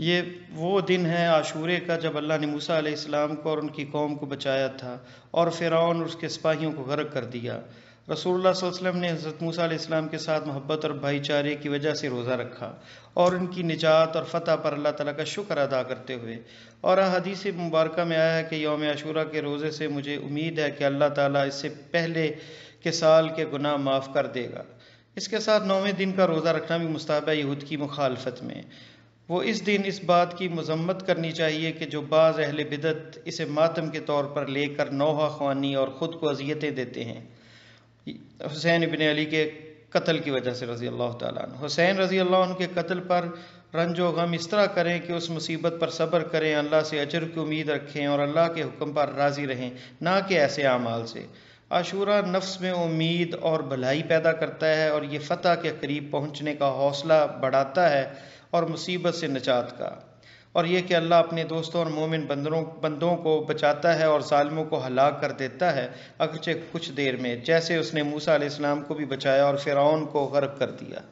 ये वो दिन है आशूरे का जब अल्लाह ने मूसा इस्लाम को और उनकी कौम को बचाया था और फ़िरौन और उसके सिपाहियों को गर्क कर दिया रसूलुल्लाह वसल्लम ने हज़रत मूसा इस्लाम के साथ मोहब्बत और भाईचारे की वजह से रोज़ा रखा और उनकी निजात और फतह पर अल्लाह ताला का शुक्र अदा करते हुए और हदीस मुबारक में आया है कि योम आशूरा के रोज़े से मुझे उम्मीद है कि अल्लाह ताली इससे पहले के साल के गुनाह माफ़ कर देगा इसके साथ नौवें दिन का रोज़ा रखना भी मुस्ताब यहूद की मुखालफत में वो इस दिन इस बात की मजम्मत करनी चाहिए कि जो बाज़ अहल बिदत इसे मातम के तौर पर लेकर नौहा खवानी और ख़ुद को अजियतें देते हैं हुसैन इबन अली के कत्ल की वजह से रज़ी अल्लाह तसैन रज़ी अल्लाह के कत्ल पर रंजो गम इस तरह करें कि उस मुसीबत पर सब्र करें अल्लाह से अजर की उम्मीद रखें और अल्लाह के हुक्म पर राज़ी रहें ना कि ऐसे अमाल से आशूरा नफ्स में उम्मीद और भलाई पैदा करता है और ये फ़तह के करीब पहुँचने का हौसला बढ़ाता है और मुसीबत से निजात का और यह कि अल्लाह अपने दोस्तों और मोमिन बंदरों बंदों को बचाता है और ालमों को हलाक कर देता है अगरचे कुछ देर में जैसे उसने मूसा इस्लाम को भी बचाया और फ़िरौन को गर्क कर दिया